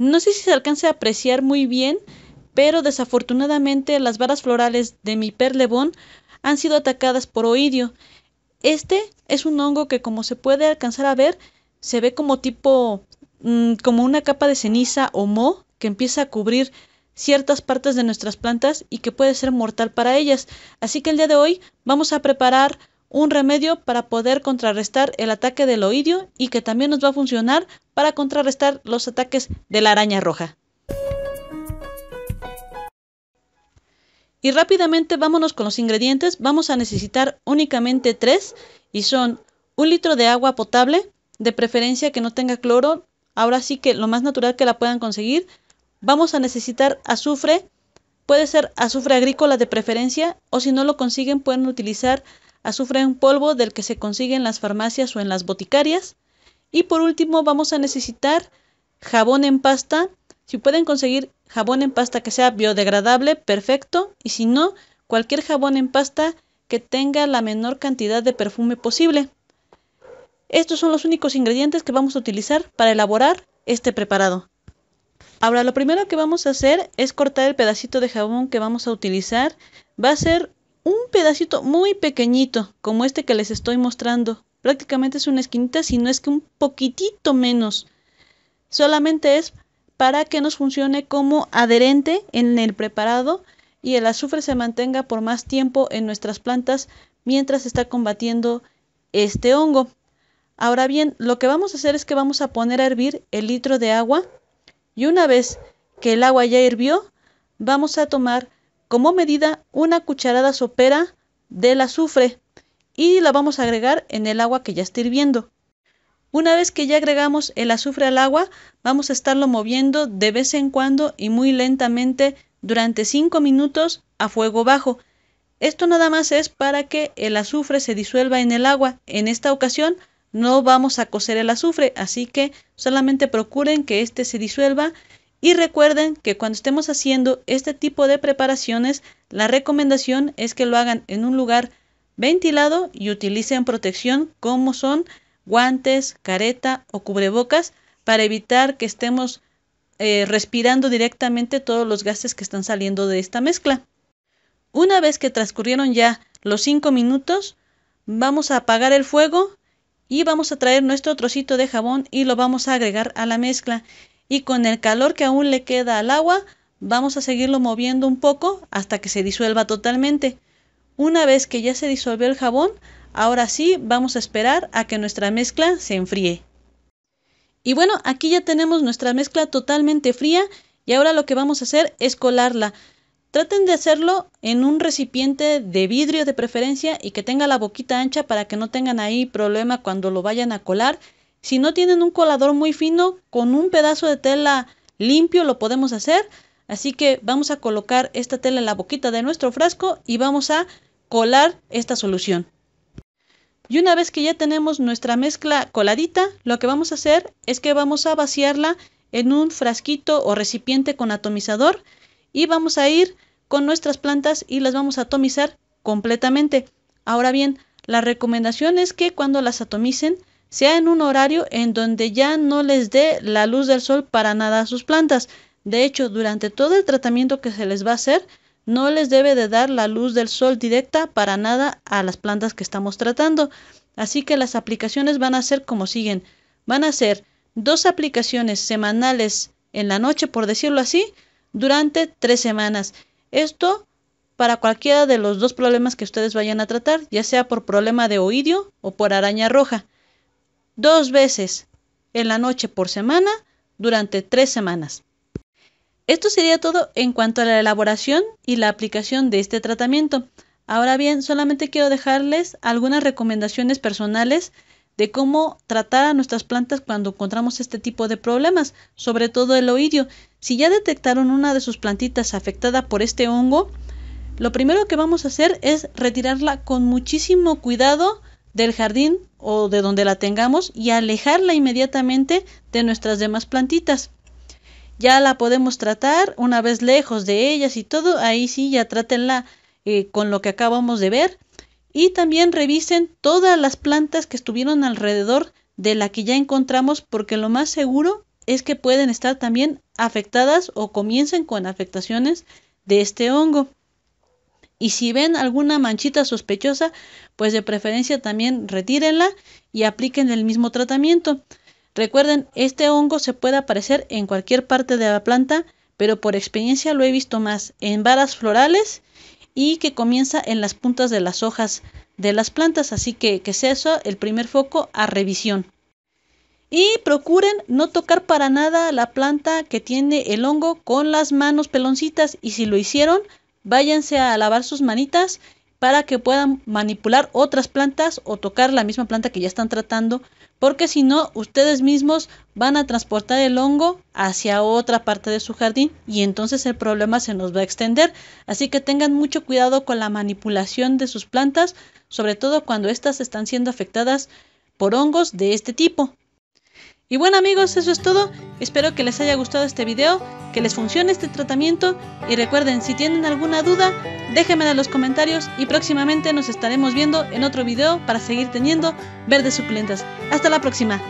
No sé si se alcance a apreciar muy bien, pero desafortunadamente las varas florales de mi perlebón han sido atacadas por oidio. Este es un hongo que como se puede alcanzar a ver, se ve como tipo mm, como una capa de ceniza o mo que empieza a cubrir ciertas partes de nuestras plantas y que puede ser mortal para ellas. Así que el día de hoy vamos a preparar un remedio para poder contrarrestar el ataque del oidio y que también nos va a funcionar para contrarrestar los ataques de la araña roja. Y rápidamente vámonos con los ingredientes. Vamos a necesitar únicamente tres y son un litro de agua potable, de preferencia que no tenga cloro. Ahora sí que lo más natural que la puedan conseguir. Vamos a necesitar azufre, puede ser azufre agrícola de preferencia o si no lo consiguen pueden utilizar azufre en polvo del que se consigue en las farmacias o en las boticarias. Y por último vamos a necesitar jabón en pasta. Si pueden conseguir jabón en pasta que sea biodegradable, perfecto. Y si no, cualquier jabón en pasta que tenga la menor cantidad de perfume posible. Estos son los únicos ingredientes que vamos a utilizar para elaborar este preparado. Ahora lo primero que vamos a hacer es cortar el pedacito de jabón que vamos a utilizar. Va a ser un pedacito muy pequeñito, como este que les estoy mostrando. Prácticamente es una esquinita, si no es que un poquitito menos. Solamente es para que nos funcione como adherente en el preparado y el azufre se mantenga por más tiempo en nuestras plantas mientras está combatiendo este hongo. Ahora bien, lo que vamos a hacer es que vamos a poner a hervir el litro de agua y una vez que el agua ya hirvió, vamos a tomar como medida una cucharada sopera del azufre y la vamos a agregar en el agua que ya está hirviendo. Una vez que ya agregamos el azufre al agua, vamos a estarlo moviendo de vez en cuando y muy lentamente durante 5 minutos a fuego bajo. Esto nada más es para que el azufre se disuelva en el agua. En esta ocasión no vamos a cocer el azufre, así que solamente procuren que éste se disuelva y recuerden que cuando estemos haciendo este tipo de preparaciones, la recomendación es que lo hagan en un lugar ventilado y utilicen protección como son guantes, careta o cubrebocas para evitar que estemos eh, respirando directamente todos los gases que están saliendo de esta mezcla. Una vez que transcurrieron ya los 5 minutos, vamos a apagar el fuego y vamos a traer nuestro trocito de jabón y lo vamos a agregar a la mezcla y con el calor que aún le queda al agua, vamos a seguirlo moviendo un poco hasta que se disuelva totalmente. Una vez que ya se disolvió el jabón, ahora sí vamos a esperar a que nuestra mezcla se enfríe. Y bueno, aquí ya tenemos nuestra mezcla totalmente fría y ahora lo que vamos a hacer es colarla. Traten de hacerlo en un recipiente de vidrio de preferencia y que tenga la boquita ancha para que no tengan ahí problema cuando lo vayan a colar si no tienen un colador muy fino, con un pedazo de tela limpio lo podemos hacer. Así que vamos a colocar esta tela en la boquita de nuestro frasco y vamos a colar esta solución. Y una vez que ya tenemos nuestra mezcla coladita, lo que vamos a hacer es que vamos a vaciarla en un frasquito o recipiente con atomizador y vamos a ir con nuestras plantas y las vamos a atomizar completamente. Ahora bien, la recomendación es que cuando las atomicen sea en un horario en donde ya no les dé la luz del sol para nada a sus plantas. De hecho, durante todo el tratamiento que se les va a hacer, no les debe de dar la luz del sol directa para nada a las plantas que estamos tratando. Así que las aplicaciones van a ser como siguen. Van a ser dos aplicaciones semanales en la noche, por decirlo así, durante tres semanas. Esto para cualquiera de los dos problemas que ustedes vayan a tratar, ya sea por problema de oidio o por araña roja dos veces en la noche por semana durante tres semanas. Esto sería todo en cuanto a la elaboración y la aplicación de este tratamiento. Ahora bien, solamente quiero dejarles algunas recomendaciones personales de cómo tratar a nuestras plantas cuando encontramos este tipo de problemas, sobre todo el oidio. Si ya detectaron una de sus plantitas afectada por este hongo, lo primero que vamos a hacer es retirarla con muchísimo cuidado del jardín o de donde la tengamos y alejarla inmediatamente de nuestras demás plantitas. Ya la podemos tratar una vez lejos de ellas y todo, ahí sí ya trátenla eh, con lo que acabamos de ver y también revisen todas las plantas que estuvieron alrededor de la que ya encontramos porque lo más seguro es que pueden estar también afectadas o comiencen con afectaciones de este hongo. Y si ven alguna manchita sospechosa, pues de preferencia también retírenla y apliquen el mismo tratamiento. Recuerden, este hongo se puede aparecer en cualquier parte de la planta, pero por experiencia lo he visto más en varas florales y que comienza en las puntas de las hojas de las plantas, así que que eso el primer foco a revisión. Y procuren no tocar para nada la planta que tiene el hongo con las manos peloncitas y si lo hicieron, váyanse a lavar sus manitas para que puedan manipular otras plantas o tocar la misma planta que ya están tratando, porque si no, ustedes mismos van a transportar el hongo hacia otra parte de su jardín y entonces el problema se nos va a extender. Así que tengan mucho cuidado con la manipulación de sus plantas, sobre todo cuando éstas están siendo afectadas por hongos de este tipo. Y bueno amigos, eso es todo. Espero que les haya gustado este video, que les funcione este tratamiento y recuerden, si tienen alguna duda, déjenmela en los comentarios y próximamente nos estaremos viendo en otro video para seguir teniendo verdes suculentas. Hasta la próxima.